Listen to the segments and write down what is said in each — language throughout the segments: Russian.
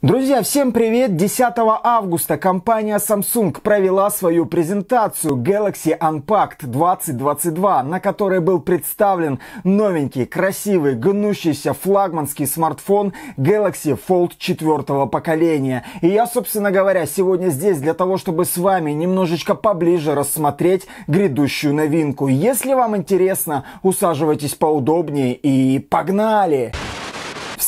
Друзья, всем привет! 10 августа компания Samsung провела свою презентацию Galaxy Unpacked 2022, на которой был представлен новенький, красивый, гнущийся флагманский смартфон Galaxy Fold 4 поколения. И я, собственно говоря, сегодня здесь для того, чтобы с вами немножечко поближе рассмотреть грядущую новинку. Если вам интересно, усаживайтесь поудобнее и погнали! Погнали!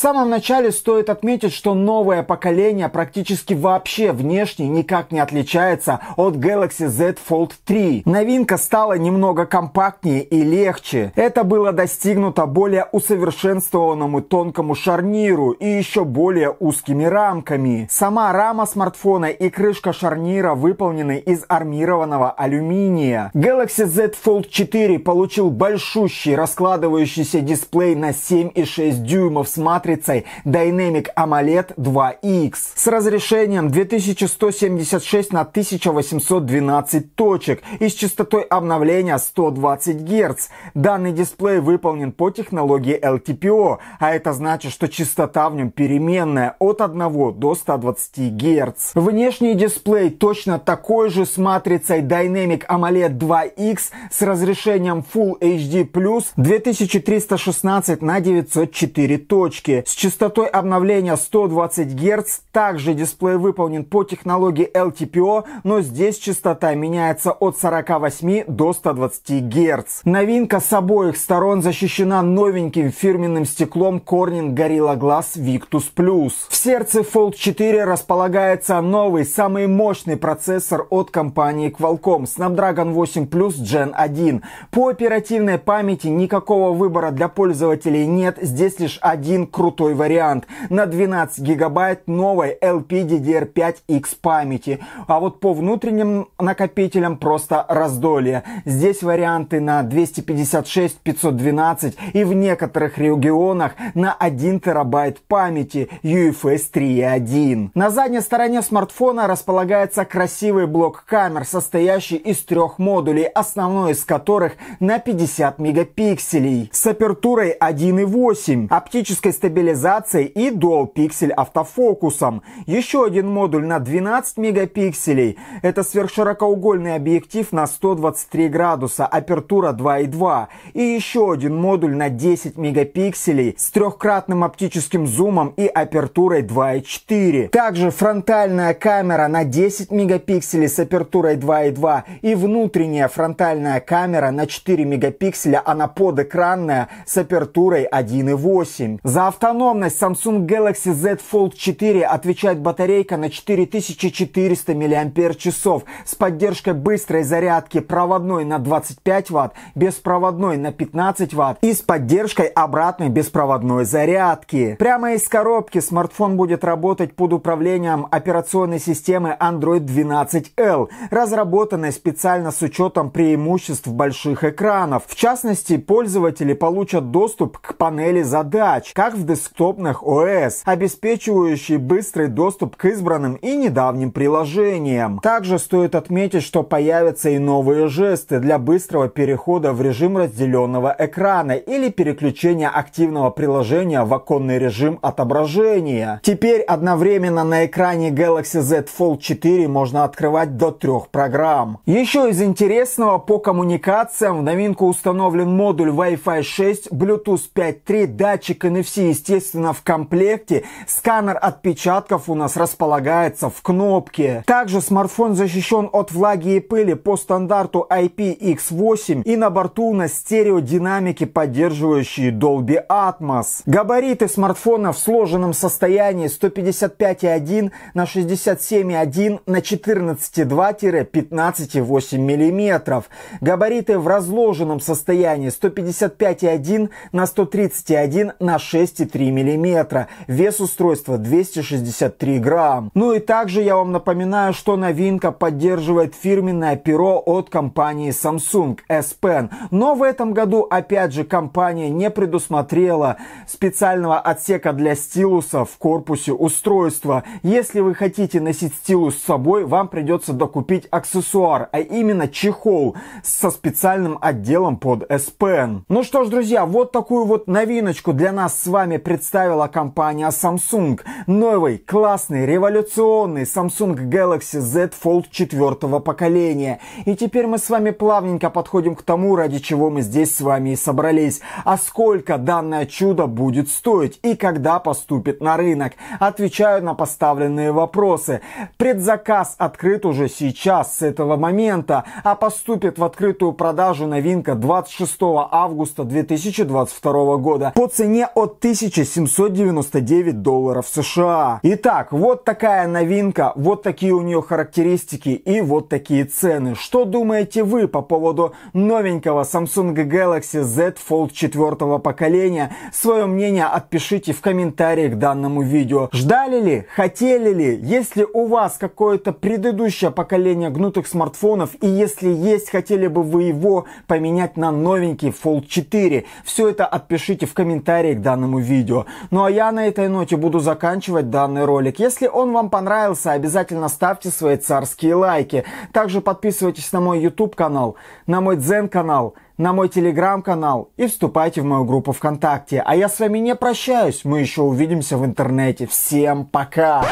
самом начале стоит отметить, что новое поколение практически вообще внешне никак не отличается от Galaxy Z Fold 3. Новинка стала немного компактнее и легче. Это было достигнуто более усовершенствованному тонкому шарниру и еще более узкими рамками. Сама рама смартфона и крышка шарнира выполнены из армированного алюминия. Galaxy Z Fold 4 получил большущий раскладывающийся дисплей на 7,6 дюймов с матрицей матрицей Dynamic AMOLED 2X с разрешением 2176 на 1812 точек и с частотой обновления 120 Гц. Данный дисплей выполнен по технологии LTPO, а это значит, что частота в нем переменная от 1 до 120 Гц. Внешний дисплей точно такой же с матрицей Dynamic AMOLED 2X с разрешением Full HD+, 2316 на 904 точки с частотой обновления 120 Гц. Также дисплей выполнен по технологии LTPO, но здесь частота меняется от 48 до 120 Гц. Новинка с обоих сторон защищена новеньким фирменным стеклом Corning Gorilla Glass Victus Plus. В сердце Fold 4 располагается новый, самый мощный процессор от компании Qualcomm Snapdragon 8 Plus Gen 1. По оперативной памяти никакого выбора для пользователей нет, здесь лишь один крутой крутой вариант. На 12 гигабайт новой LPDDR5X памяти. А вот по внутренним накопителям просто раздолье. Здесь варианты на 256, 512 и в некоторых регионах на 1 терабайт памяти UFS 3.1. На задней стороне смартфона располагается красивый блок камер, состоящий из трех модулей, основной из которых на 50 мегапикселей с апертурой 1.8, оптической стабильностью стабилизацией и Dual Pixel автофокусом. Еще один модуль на 12 мегапикселей. Это сверхширокоугольный объектив на 123 градуса, апертура 2.2. И еще один модуль на 10 мегапикселей с трехкратным оптическим зумом и апертурой 2.4. Также фронтальная камера на 10 мегапикселей с апертурой 2.2 и внутренняя фронтальная камера на 4 мегапикселя, она а подэкранная с апертурой 1.8. Завтра Автономность Samsung Galaxy Z Fold 4 отвечает батарейка на 4400 мАч с поддержкой быстрой зарядки проводной на 25 Вт, беспроводной на 15 Вт и с поддержкой обратной беспроводной зарядки. Прямо из коробки смартфон будет работать под управлением операционной системы Android 12L, разработанной специально с учетом преимуществ больших экранов. В частности, пользователи получат доступ к панели задач, как в десктопных ОС, обеспечивающий быстрый доступ к избранным и недавним приложениям. Также стоит отметить, что появятся и новые жесты для быстрого перехода в режим разделенного экрана или переключения активного приложения в оконный режим отображения. Теперь одновременно на экране Galaxy Z Fold 4 можно открывать до трех программ. Еще из интересного по коммуникациям в новинку установлен модуль Wi-Fi 6, Bluetooth 5.3, датчик NFC и естественно, в комплекте. Сканер отпечатков у нас располагается в кнопке. Также смартфон защищен от влаги и пыли по стандарту IPX8 и на борту у нас стереодинамики, поддерживающие Dolby Atmos. Габариты смартфона в сложенном состоянии 155,1 на 67,1 на 14,2-15,8 мм. Габариты в разложенном состоянии 155,1 на 131 на 6,3 3 мм. Вес устройства 263 грамм. Ну и также я вам напоминаю, что новинка поддерживает фирменное перо от компании Samsung S Pen. Но в этом году, опять же, компания не предусмотрела специального отсека для стилуса в корпусе устройства. Если вы хотите носить стилус с собой, вам придется докупить аксессуар, а именно чехол со специальным отделом под S Pen. Ну что ж, друзья, вот такую вот новиночку для нас с вами представила компания Samsung. Новый, классный, революционный Samsung Galaxy Z Fold 4 поколения. И теперь мы с вами плавненько подходим к тому, ради чего мы здесь с вами и собрались. А сколько данное чудо будет стоить и когда поступит на рынок? Отвечаю на поставленные вопросы. Предзаказ открыт уже сейчас, с этого момента, а поступит в открытую продажу новинка 26 августа 2022 года по цене от 1000 1799 долларов США. Итак, вот такая новинка, вот такие у нее характеристики и вот такие цены. Что думаете вы по поводу новенького Samsung Galaxy Z Fold 4 поколения? Свое мнение отпишите в комментариях к данному видео. Ждали ли? Хотели ли? Если у вас какое-то предыдущее поколение гнутых смартфонов и если есть, хотели бы вы его поменять на новенький Fold 4? Все это отпишите в комментариях к данному видео видео. Ну а я на этой ноте буду заканчивать данный ролик. Если он вам понравился, обязательно ставьте свои царские лайки. Также подписывайтесь на мой YouTube канал, на мой Дзен канал, на мой телеграм-канал и вступайте в мою группу ВКонтакте. А я с вами не прощаюсь, мы еще увидимся в интернете. Всем пока!